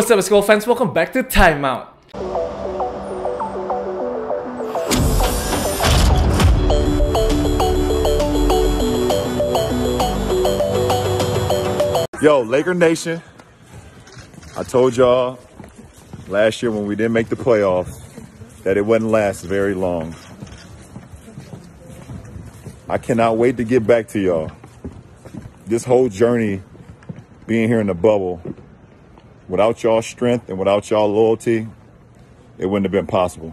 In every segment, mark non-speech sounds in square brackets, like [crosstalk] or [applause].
What's up, school fans? Welcome back to Timeout. Yo, Laker Nation, I told y'all last year when we didn't make the playoffs that it wouldn't last very long. I cannot wait to get back to y'all. This whole journey being here in the bubble Without y'all strength and without y'all loyalty, it wouldn't have been possible.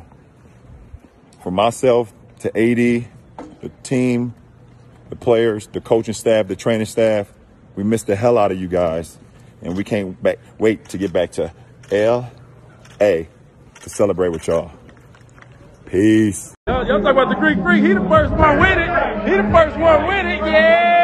For myself to AD, the team, the players, the coaching staff, the training staff, we missed the hell out of you guys. And we can't back, wait to get back to L.A. to celebrate with y'all. Peace. Y'all talk about the Greek Freak. He the first one with it. He the first one with it. Yeah.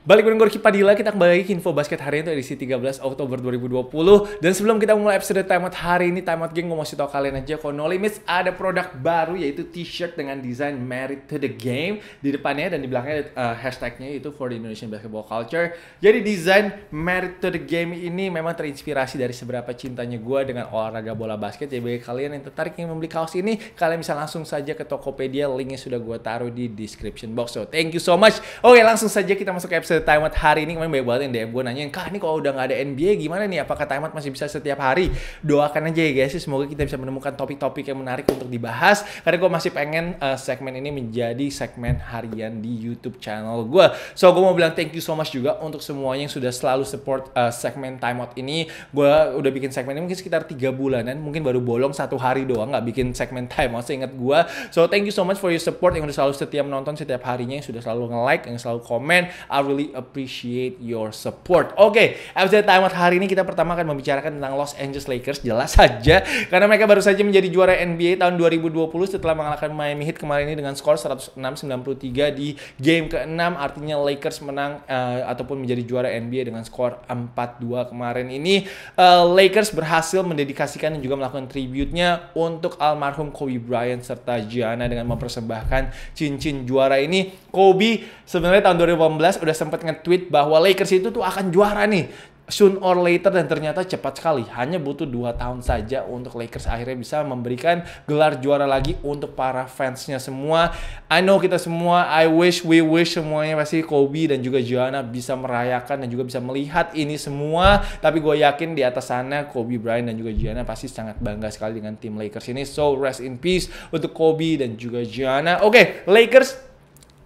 Balik dengan Gorky Padilla, kita kembali lagi ke Info Basket hari ini tuh edisi 13 Oktober 2020. Dan sebelum kita mulai episode Timeout hari ini, Timeout Geng gue mau kasih tau kalian aja kalau No Limits ada produk baru yaitu t-shirt dengan desain Married to the Game. Di depannya dan di belakangnya uh, hashtagnya yaitu for the Indonesian Basketball Culture. Jadi desain Married to the Game ini memang terinspirasi dari seberapa cintanya gue dengan olahraga bola basket. Jadi bagi kalian yang tertarik yang membeli kaos ini, kalian bisa langsung saja ke Tokopedia. Linknya sudah gue taruh di description box. So thank you so much. Oke langsung saja kita masuk ke episode timeout hari ini kemarin banyak banget yang DM gue nanyain, kak ini kalau udah nggak ada NBA gimana nih? Apakah timeout masih bisa setiap hari? Doakan aja ya guys, semoga kita bisa menemukan topik-topik yang menarik untuk dibahas. Karena gue masih pengen uh, segmen ini menjadi segmen harian di YouTube channel gue. So gue mau bilang thank you so much juga untuk semuanya yang sudah selalu support uh, segmen timeout ini. Gue udah bikin segmen ini mungkin sekitar tiga bulanan, mungkin baru bolong satu hari doang nggak bikin segmen timeout. Seingat gue. So thank you so much for your support yang udah selalu setiap menonton setiap harinya, yang sudah selalu nge-like, yang selalu komen. I really truly appreciate your support. Oke, okay, episode Out hari ini kita pertama akan membicarakan tentang Los Angeles Lakers jelas saja karena mereka baru saja menjadi juara NBA tahun 2020 setelah mengalahkan Miami Heat kemarin ini dengan skor 106-93 di game ke-6 artinya Lakers menang uh, ataupun menjadi juara NBA dengan skor 4-2 kemarin ini uh, Lakers berhasil mendedikasikan dan juga melakukan tribute-nya untuk almarhum Kobe Bryant serta Gianna dengan mempersembahkan cincin juara ini Kobe sebenarnya tahun 2018 udah sempat sempat nge-tweet bahwa Lakers itu tuh akan juara nih soon or later dan ternyata cepat sekali. Hanya butuh dua tahun saja untuk Lakers akhirnya bisa memberikan gelar juara lagi untuk para fansnya semua. I know kita semua, I wish, we wish semuanya pasti Kobe dan juga Gianna bisa merayakan dan juga bisa melihat ini semua. Tapi gue yakin di atas sana Kobe Bryant dan juga Gianna pasti sangat bangga sekali dengan tim Lakers ini. So rest in peace untuk Kobe dan juga Gianna. Oke, okay, Lakers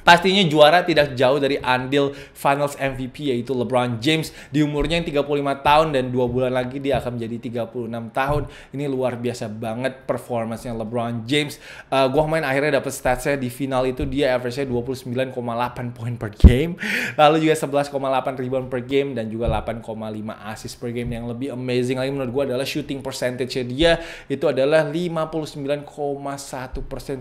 Pastinya juara tidak jauh dari andil Finals MVP yaitu LeBron James di umurnya yang 35 tahun dan dua bulan lagi dia akan menjadi 36 tahun. Ini luar biasa banget performanya LeBron James. Uh, gua main akhirnya dapat statsnya di final itu dia average-nya 29,8 poin per game. [laughs] Lalu juga 11,8 rebound per game dan juga 8,5 assist per game yang lebih amazing lagi menurut gua adalah shooting percentage-nya dia itu adalah 59,1%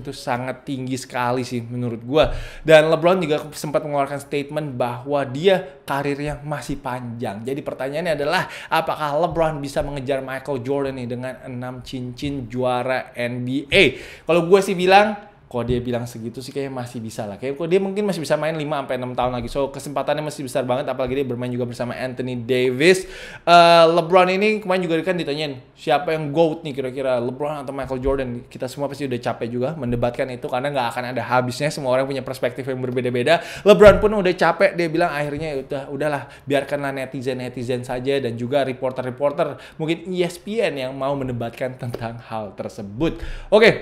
itu sangat tinggi sekali sih menurut gua. Dan dan LeBron juga sempat mengeluarkan statement bahwa dia karirnya masih panjang. Jadi pertanyaannya adalah apakah LeBron bisa mengejar Michael Jordan nih dengan enam cincin juara NBA? Kalau gue sih bilang kalau dia bilang segitu sih kayak masih bisa lah. Kayak dia mungkin masih bisa main 5 sampai 6 tahun lagi. So kesempatannya masih besar banget apalagi dia bermain juga bersama Anthony Davis. Uh, LeBron ini kemarin juga kan ditanyain siapa yang GOAT nih kira-kira LeBron atau Michael Jordan. Kita semua pasti udah capek juga mendebatkan itu karena nggak akan ada habisnya. Semua orang punya perspektif yang berbeda-beda. LeBron pun udah capek dia bilang akhirnya ya udah udahlah biarkanlah netizen-netizen saja dan juga reporter-reporter mungkin ESPN yang mau mendebatkan tentang hal tersebut. Oke, okay.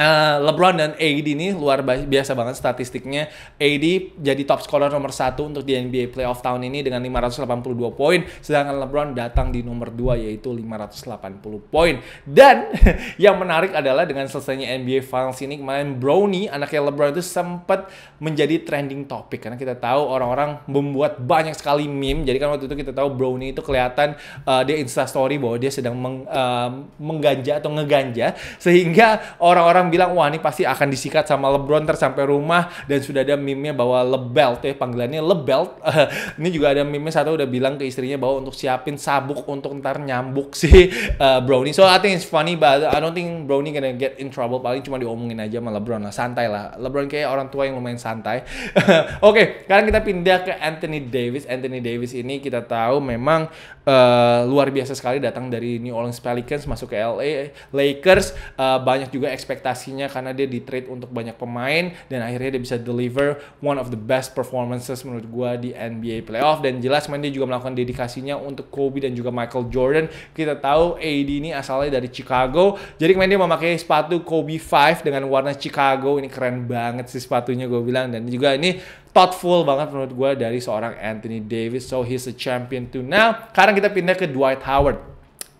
Eh, LeBron dan AD ini luar biasa banget statistiknya. AD jadi top scorer nomor satu untuk di NBA playoff tahun ini dengan 582 poin, sedangkan LeBron datang di nomor 2 yaitu 580 poin. Dan [laughs] yang menarik adalah dengan selesainya NBA Finals ini kemarin Brownie anaknya LeBron itu sempat menjadi trending topic karena kita tahu orang-orang membuat banyak sekali meme. Jadi kan waktu itu kita tahu Brownie itu kelihatan uh, dia instastory bahwa dia sedang meng, uh, mengganja atau ngeganja sehingga orang-orang bilang wah ini pasti akan disikat sama LeBron ter sampai rumah dan sudah ada meme-nya bahwa lebel ya eh, panggilannya lebel. [laughs] ini juga ada meme satu udah bilang ke istrinya bahwa untuk siapin sabuk untuk ntar nyambuk si uh, [laughs] eh, Brownie. So I think it's funny but I don't think Brownie gonna get in trouble paling cuma diomongin aja sama LeBron lah santai lah. LeBron kayak orang tua yang lumayan santai. [laughs] Oke, okay, sekarang kita pindah ke Anthony Davis. Anthony Davis ini kita tahu memang uh, luar biasa sekali datang dari New Orleans Pelicans masuk ke LA Lakers uh, banyak juga ekspektasi prestasinya karena dia di trade untuk banyak pemain dan akhirnya dia bisa deliver one of the best performances menurut gue di NBA playoff dan jelas main dia juga melakukan dedikasinya untuk Kobe dan juga Michael Jordan kita tahu AD ini asalnya dari Chicago jadi main dia memakai sepatu Kobe 5 dengan warna Chicago ini keren banget sih sepatunya gue bilang dan juga ini thoughtful banget menurut gue dari seorang Anthony Davis so he's a champion too now sekarang kita pindah ke Dwight Howard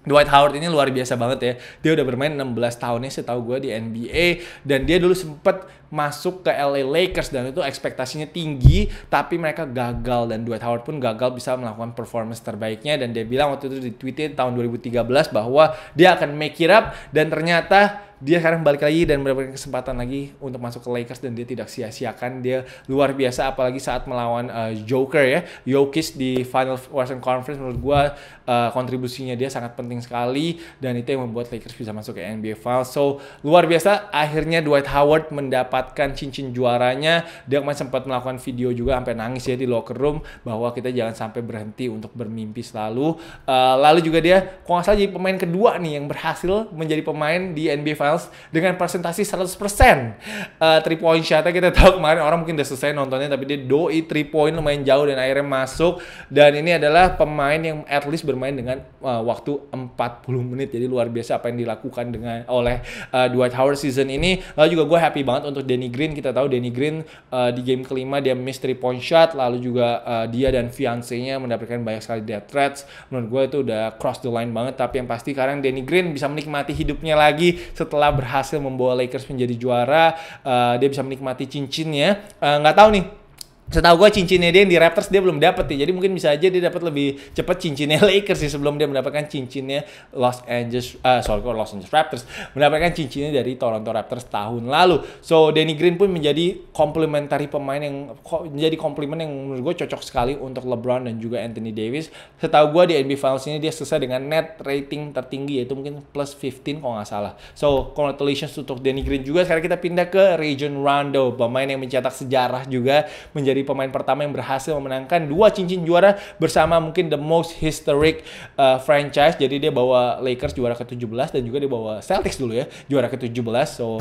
Dwight Howard ini luar biasa banget ya. Dia udah bermain 16 tahunnya setahu gue di NBA dan dia dulu sempet masuk ke LA Lakers dan itu ekspektasinya tinggi tapi mereka gagal dan Dwight Howard pun gagal bisa melakukan performance terbaiknya dan dia bilang waktu itu di tweetin tahun 2013 bahwa dia akan make it up dan ternyata dia sekarang balik lagi dan mendapatkan kesempatan lagi untuk masuk ke Lakers dan dia tidak sia-siakan dia luar biasa apalagi saat melawan uh, Joker ya Jokic di Final Western Conference menurut gue uh, kontribusinya dia sangat penting sekali dan itu yang membuat Lakers bisa masuk ke NBA Finals so luar biasa akhirnya Dwight Howard mendapat mendapatkan cincin juaranya. Dia kemarin sempat melakukan video juga sampai nangis ya di locker room bahwa kita jangan sampai berhenti untuk bermimpi selalu. Uh, lalu juga dia kalau nggak salah jadi pemain kedua nih yang berhasil menjadi pemain di NBA Finals dengan presentasi 100%. Uh, eh, three point shotnya kita tahu kemarin orang mungkin udah selesai nontonnya tapi dia doi three point lumayan jauh dan akhirnya masuk dan ini adalah pemain yang at least bermain dengan uh, waktu 40 menit jadi luar biasa apa yang dilakukan dengan oleh uh, Dwight Howard season ini lalu juga gue happy banget untuk Danny Green kita tahu Danny Green uh, di game kelima dia miss three point shot lalu juga uh, dia dan fiancenya mendapatkan banyak sekali death threats menurut gue itu udah cross the line banget tapi yang pasti sekarang Danny Green bisa menikmati hidupnya lagi setelah berhasil membawa Lakers menjadi juara uh, dia bisa menikmati cincinnya nggak uh, tahu nih Setahu gue cincinnya dia yang di Raptors dia belum dapet ya. Jadi mungkin bisa aja dia dapat lebih cepet cincinnya [laughs] Lakers sih sebelum dia mendapatkan cincinnya Los Angeles uh, sorry Los Angeles Raptors mendapatkan cincinnya dari Toronto Raptors tahun lalu. So Danny Green pun menjadi komplementari pemain yang menjadi komplimen yang menurut gue cocok sekali untuk LeBron dan juga Anthony Davis. Setahu gue di NBA Finals ini dia selesai dengan net rating tertinggi yaitu mungkin plus 15 kalau nggak salah. So congratulations untuk Danny Green juga. Sekarang kita pindah ke Region Rondo pemain yang mencetak sejarah juga menjadi menjadi pemain pertama yang berhasil memenangkan dua cincin juara bersama mungkin the most historic uh, franchise. Jadi dia bawa Lakers juara ke-17 dan juga dia bawa Celtics dulu ya, juara ke-17. So uh,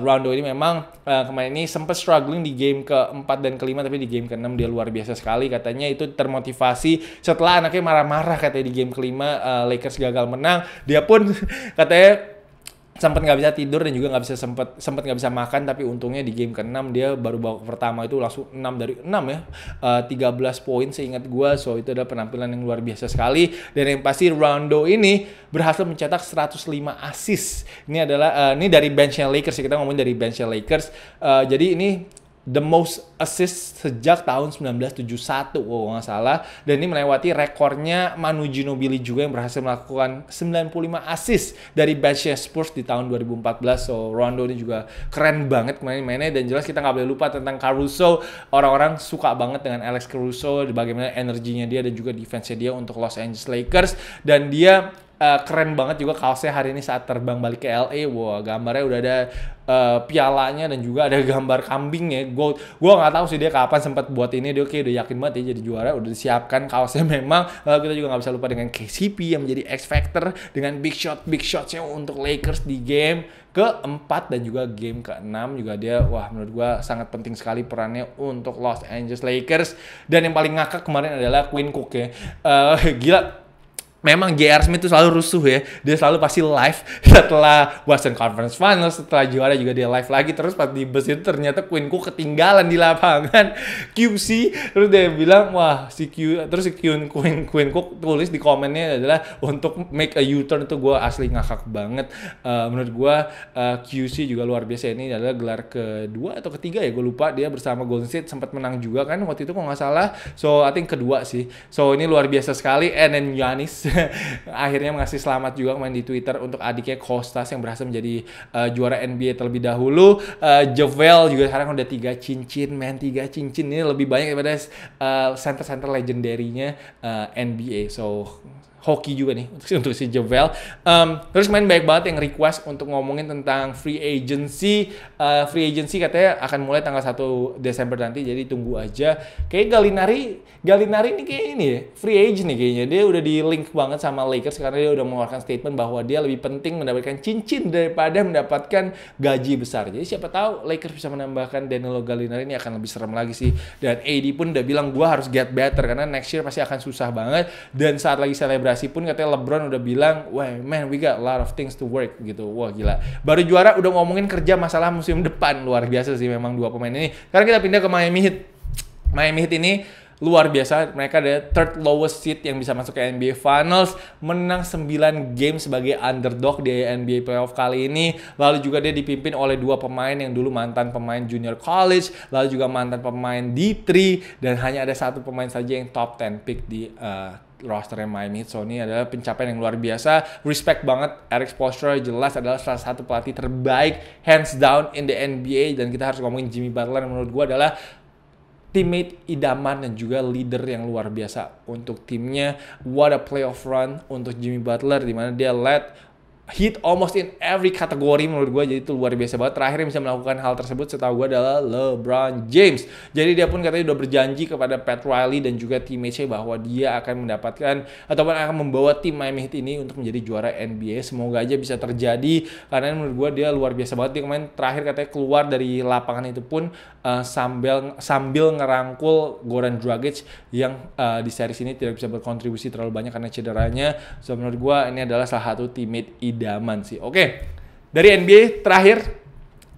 Rondo ini memang uh, kemarin ini sempat struggling di game ke-4 dan ke-5 tapi di game ke-6 dia luar biasa sekali katanya itu termotivasi setelah anaknya marah-marah katanya di game kelima uh, Lakers gagal menang, dia pun [laughs] katanya sempat nggak bisa tidur dan juga nggak bisa sempat sempat nggak bisa makan tapi untungnya di game ke-6 dia baru babak pertama itu langsung 6 dari 6 ya uh, eh, 13 poin seingat gue so itu adalah penampilan yang luar biasa sekali dan yang pasti Rondo ini berhasil mencetak 105 assist ini adalah uh, ini dari benchnya Lakers ya, kita ngomongin dari benchnya Lakers uh, jadi ini the most assist sejak tahun 1971 kalau nggak salah dan ini melewati rekornya Manu Ginobili juga yang berhasil melakukan 95 assist dari benchnya Spurs di tahun 2014 so Rondo ini juga keren banget main mainnya dan jelas kita nggak boleh lupa tentang Caruso orang-orang suka banget dengan Alex Caruso bagaimana energinya dia dan juga defense-nya dia untuk Los Angeles Lakers dan dia uh, keren banget juga kaosnya hari ini saat terbang balik ke LA. Wah, wow, gambarnya udah ada uh, pialanya dan juga ada [laughs] gambar kambingnya. Gue gua nggak tahu sih dia kapan sempat buat ini. Dia oke udah yakin banget ya jadi juara, udah disiapkan kaosnya [laughs] memang. Lalu eh, kita juga nggak bisa lupa dengan KCP yang menjadi X Factor dengan big shot big shotnya untuk Lakers di game keempat dan juga game keenam juga dia wah menurut gua sangat penting sekali perannya untuk Los Angeles Lakers dan yang paling ngakak kemarin adalah Queen Cook ya uh, [laughs] gila memang JR Smith itu selalu rusuh ya. Dia selalu pasti live [laughs] setelah Western Conference Finals, setelah juara juga dia live lagi. Terus pas di bus itu ternyata Queen Cook ketinggalan di lapangan [laughs] QC. Terus dia bilang, wah si Q, terus si Queen, Queen, Queen Cook tulis di komennya adalah untuk make a U-turn itu gue asli ngakak banget. Uh, menurut gue uh, QC juga luar biasa. Ini adalah gelar kedua atau ketiga ya, gue lupa. Dia bersama Golden State sempat menang juga kan waktu itu kok nggak salah. So I think kedua sih. So ini luar biasa sekali. And then Giannis [laughs] [laughs] akhirnya mengasih selamat juga main di Twitter untuk adiknya Kostas yang berhasil menjadi uh, juara NBA terlebih dahulu. Uh, Javel juga sekarang udah tiga cincin, main tiga cincin ini lebih banyak daripada uh, center-center legendarinya uh, NBA. So hoki juga nih [laughs] untuk si Javel. Um, terus main banyak banget yang request untuk ngomongin tentang free agency. Uh, free agency katanya akan mulai tanggal 1 Desember nanti, jadi tunggu aja. Kayak Galinari, Galinari ini kayak ini ya, free agent nih kayaknya. Dia udah di link banget sama Lakers karena dia udah mengeluarkan statement bahwa dia lebih penting mendapatkan cincin daripada mendapatkan gaji besar. Jadi siapa tahu Lakers bisa menambahkan Danilo Galinari ini akan lebih serem lagi sih. Dan AD pun udah bilang gue harus get better karena next year pasti akan susah banget. Dan saat lagi selebrasi federasi pun katanya LeBron udah bilang, wah man we got a lot of things to work gitu. Wah gila. Baru juara udah ngomongin kerja masalah musim [laughs] depan luar biasa sih memang dua pemain ini. Sekarang kita pindah ke Miami Heat. Miami Heat ini luar biasa. Mereka ada third lowest seed yang bisa masuk ke NBA Finals, menang 9 game sebagai underdog di NBA playoff kali ini. Lalu juga dia dipimpin oleh dua pemain yang dulu mantan pemain junior college, lalu juga mantan pemain D3 dan hanya ada satu pemain saja yang top 10 pick di uh, rosternya Miami Heat so ini adalah pencapaian yang luar biasa respect banget Eric Spoelstra jelas adalah salah satu pelatih terbaik hands down in the NBA dan kita harus ngomongin Jimmy Butler yang menurut gua adalah teammate idaman dan juga leader yang luar biasa untuk timnya. What a playoff run untuk Jimmy Butler di mana dia led hit almost in every kategori menurut gue jadi itu luar biasa banget terakhir yang bisa melakukan hal tersebut setahu gue adalah LeBron James jadi dia pun katanya udah berjanji kepada Pat Riley dan juga teammate bahwa dia akan mendapatkan ataupun akan membawa tim Miami Heat ini untuk menjadi juara NBA semoga aja bisa terjadi karena menurut gue dia luar biasa banget dia kemarin terakhir katanya keluar dari lapangan itu pun uh, sambil sambil ngerangkul Goran Dragic yang uh, di series ini tidak bisa berkontribusi terlalu banyak karena cederanya so menurut gue ini adalah salah satu teammate idaman sih. Oke, dari NBA terakhir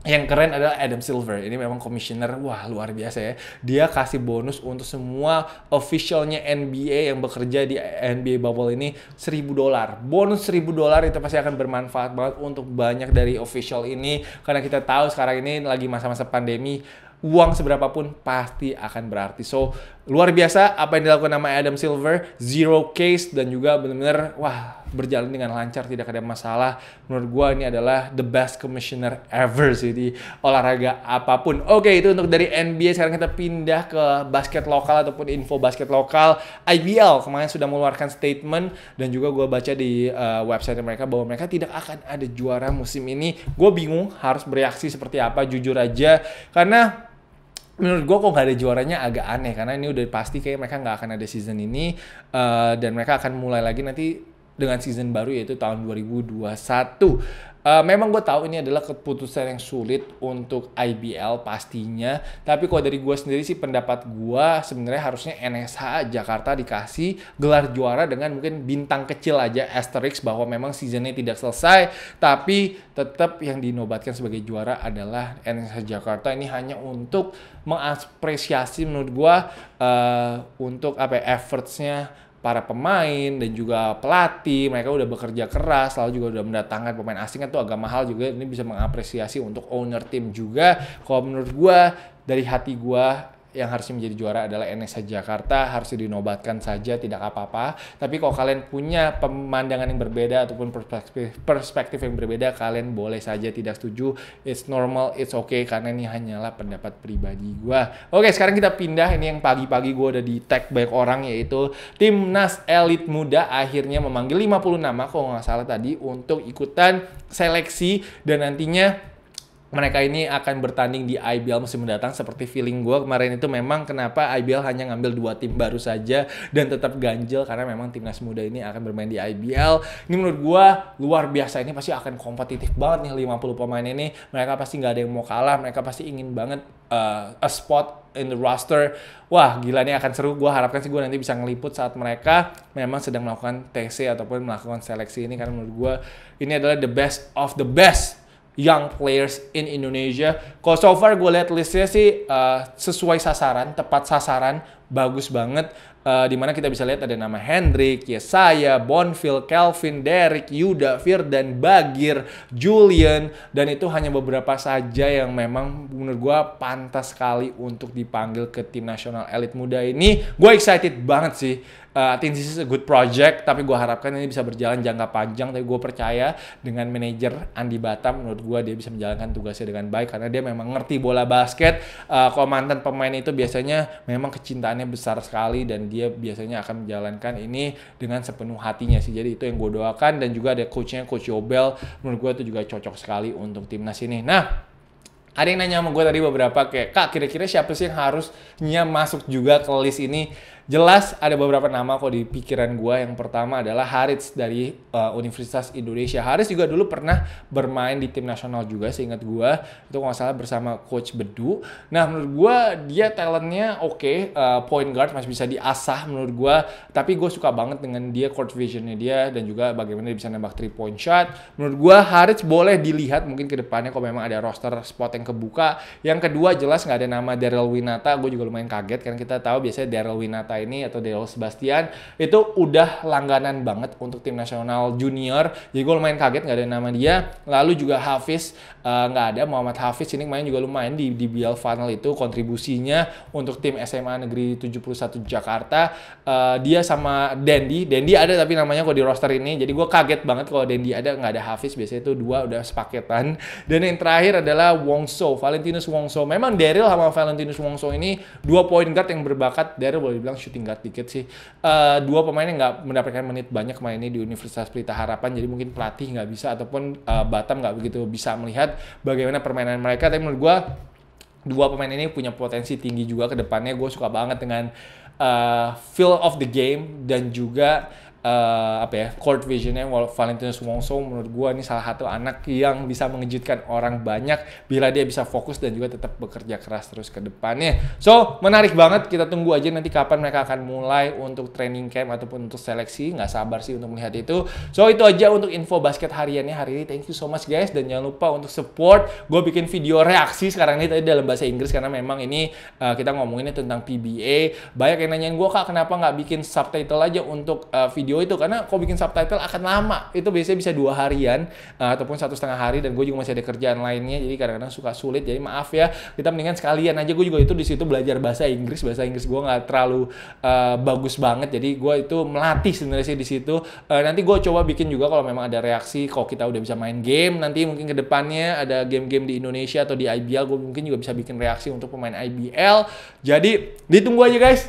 yang keren adalah Adam Silver. Ini memang komisioner, wah luar biasa ya. Dia kasih bonus untuk semua officialnya NBA yang bekerja di NBA bubble ini 1000 dolar. Bonus 1000 dolar itu pasti akan bermanfaat banget untuk banyak dari official ini. Karena kita tahu sekarang ini lagi masa-masa pandemi, uang seberapapun pasti akan berarti. So, luar biasa apa yang dilakukan nama Adam Silver, zero case dan juga benar-benar wah berjalan dengan lancar tidak ada masalah. Menurut gua ini adalah the best commissioner ever sih di olahraga apapun. Oke, itu untuk dari NBA sekarang kita pindah ke basket lokal ataupun info basket lokal. IBL kemarin sudah mengeluarkan statement dan juga gua baca di uh, website mereka bahwa mereka tidak akan ada juara musim ini. Gue bingung harus bereaksi seperti apa jujur aja karena menurut gue kok nggak ada juaranya agak aneh karena ini udah pasti kayak mereka nggak akan ada season ini uh, dan mereka akan mulai lagi nanti dengan season baru yaitu tahun 2021. Uh, memang gue tahu ini adalah keputusan yang sulit untuk IBL pastinya. Tapi kalau dari gue sendiri sih pendapat gue sebenarnya harusnya NSH Jakarta dikasih gelar juara dengan mungkin bintang kecil aja asterix bahwa memang seasonnya tidak selesai. Tapi tetap yang dinobatkan sebagai juara adalah NSH Jakarta ini hanya untuk mengapresiasi menurut gue uh, untuk apa ya, effortsnya para pemain dan juga pelatih mereka udah bekerja keras lalu juga udah mendatangkan pemain asing itu agak mahal juga ini bisa mengapresiasi untuk owner tim juga kalau menurut gue dari hati gue yang harusnya menjadi juara adalah NSH Jakarta harus dinobatkan saja tidak apa-apa tapi kalau kalian punya pemandangan yang berbeda ataupun perspektif perspektif yang berbeda kalian boleh saja tidak setuju it's normal it's okay karena ini hanyalah pendapat pribadi gue oke sekarang kita pindah ini yang pagi-pagi gue udah di tag banyak orang yaitu timnas elit muda akhirnya memanggil 50 nama kalau nggak salah tadi untuk ikutan seleksi dan nantinya mereka ini akan bertanding di IBL musim mendatang seperti feeling gue kemarin itu memang kenapa IBL hanya ngambil dua tim baru saja dan tetap ganjil karena memang timnas muda ini akan bermain di IBL ini menurut gue luar biasa ini pasti akan kompetitif banget nih 50 pemain ini mereka pasti nggak ada yang mau kalah mereka pasti ingin banget uh, a spot in the roster wah gila ini akan seru gue harapkan sih gue nanti bisa ngeliput saat mereka memang sedang melakukan TC ataupun melakukan seleksi ini karena menurut gue ini adalah the best of the best young players in Indonesia. Kalau so far gue liat listnya sih uh, sesuai sasaran, tepat sasaran, bagus banget uh, di mana kita bisa lihat ada nama Hendrik, Yesaya, Bonfil, Kelvin, Derek, Yuda, Fir dan Bagir, Julian, dan itu hanya beberapa saja yang memang menurut gue pantas sekali untuk dipanggil ke tim nasional elit muda ini. Gue excited banget sih. Uh, I think this is a good project, tapi gue harapkan ini bisa berjalan jangka panjang. Tapi gue percaya dengan manajer Andi Batam, menurut gue dia bisa menjalankan tugasnya dengan baik karena dia memang ngerti bola basket. Uh, komandan pemain itu biasanya memang kecintaannya besar sekali dan dia dia biasanya akan menjalankan ini dengan sepenuh hatinya sih. Jadi itu yang gue doakan dan juga ada coachnya coach Yobel menurut gue itu juga cocok sekali untuk timnas ini. Nah, ada yang nanya sama gue tadi beberapa kayak kak kira-kira siapa sih yang harusnya masuk juga ke list ini jelas ada beberapa nama kok di pikiran gue. Yang pertama adalah Harits dari uh, Universitas Indonesia. Harits juga dulu pernah bermain di tim nasional juga seingat gue. Itu gak salah bersama Coach Bedu. Nah menurut gue dia talentnya oke. Okay, uh, eh, point guard masih bisa diasah menurut gue. Tapi gue suka banget dengan dia court visionnya dia. Dan juga bagaimana dia bisa nembak 3 point shot. Menurut gue Harits boleh dilihat mungkin ke depannya kalau memang ada roster spot yang kebuka. Yang kedua jelas nggak ada nama Daryl Winata. Gue juga lumayan kaget karena kita tahu biasanya Daryl Winata ini atau Delo Sebastian itu udah langganan banget untuk tim nasional junior. Jadi gue lumayan kaget nggak ada nama dia. Lalu juga Hafiz eh, nggak uh, ada Muhammad Hafiz ini main juga lumayan di DBL final itu kontribusinya untuk tim SMA Negeri 71 Jakarta. Uh, dia sama Dendi, Dendi ada tapi namanya kok di roster ini. Jadi gue kaget banget kalau Dendi ada nggak ada Hafiz biasanya itu dua udah sepaketan. Dan yang terakhir adalah Wongso, Valentinus Wongso. Memang Daryl sama Valentinus Wongso ini dua point guard yang berbakat Daryl boleh dibilang shooting guard dikit sih. Uh, dua pemain yang nggak mendapatkan menit banyak main ini di Universitas Pelita Harapan, jadi mungkin pelatih nggak bisa ataupun uh, Batam nggak begitu bisa melihat bagaimana permainan mereka. Tapi menurut gue dua pemain ini punya potensi tinggi juga ke depannya. Gue suka banget dengan uh, feel of the game dan juga uh, apa ya court visionnya Valentino Wongso menurut gue ini salah satu anak yang bisa mengejutkan orang banyak bila dia bisa fokus dan juga tetap bekerja keras terus ke depannya. So menarik banget kita tunggu aja nanti kapan mereka akan mulai untuk training camp ataupun untuk seleksi nggak sabar sih untuk melihat itu. So itu aja untuk info basket hariannya hari ini. Thank you so much guys dan jangan lupa untuk support gue bikin video reaksi sekarang ini tadi dalam bahasa Inggris karena memang ini uh, kita ngomonginnya tentang PBA. Banyak yang nanyain gue kak kenapa nggak bikin subtitle aja untuk uh, video video itu karena kalau bikin subtitle akan lama itu biasanya bisa dua harian uh, ataupun satu setengah hari dan gue juga masih ada kerjaan lainnya jadi kadang-kadang suka sulit jadi maaf ya kita mendingan sekalian aja gue juga itu di situ belajar bahasa Inggris bahasa Inggris gue nggak terlalu uh, bagus banget jadi gue itu melatih sebenarnya sih di situ uh, nanti gue coba bikin juga kalau memang ada reaksi kalau kita udah bisa main game nanti mungkin kedepannya ada game-game di Indonesia atau di IBL gue mungkin juga bisa bikin reaksi untuk pemain IBL jadi ditunggu aja guys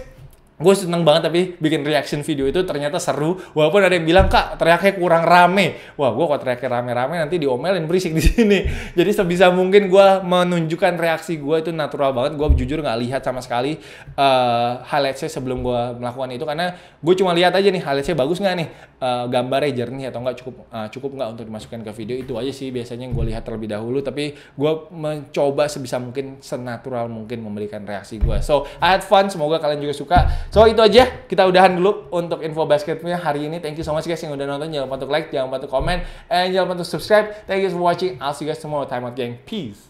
gue seneng banget tapi bikin reaction video itu ternyata seru walaupun ada yang bilang kak teriaknya kurang rame wah gue kok teriaknya rame-rame nanti diomelin berisik di sini [laughs] jadi sebisa mungkin gue menunjukkan reaksi gue itu natural banget gue jujur gak lihat sama sekali uh, highlightsnya sebelum gue melakukan itu karena gue cuma lihat aja nih highlightsnya bagus nggak nih uh, gambarnya jernih atau nggak cukup uh, cukup nggak untuk dimasukkan ke video itu aja sih biasanya gue lihat terlebih dahulu tapi gue mencoba sebisa mungkin senatural mungkin memberikan reaksi gue so I had fun semoga kalian juga suka So itu aja, kita udahan dulu untuk info basketnya hari ini. Thank you so much guys yang udah nonton. Jangan lupa untuk like, jangan lupa untuk comment, and jangan lupa untuk subscribe. Thank you for watching. I'll see you guys tomorrow. Time out, gang. Peace.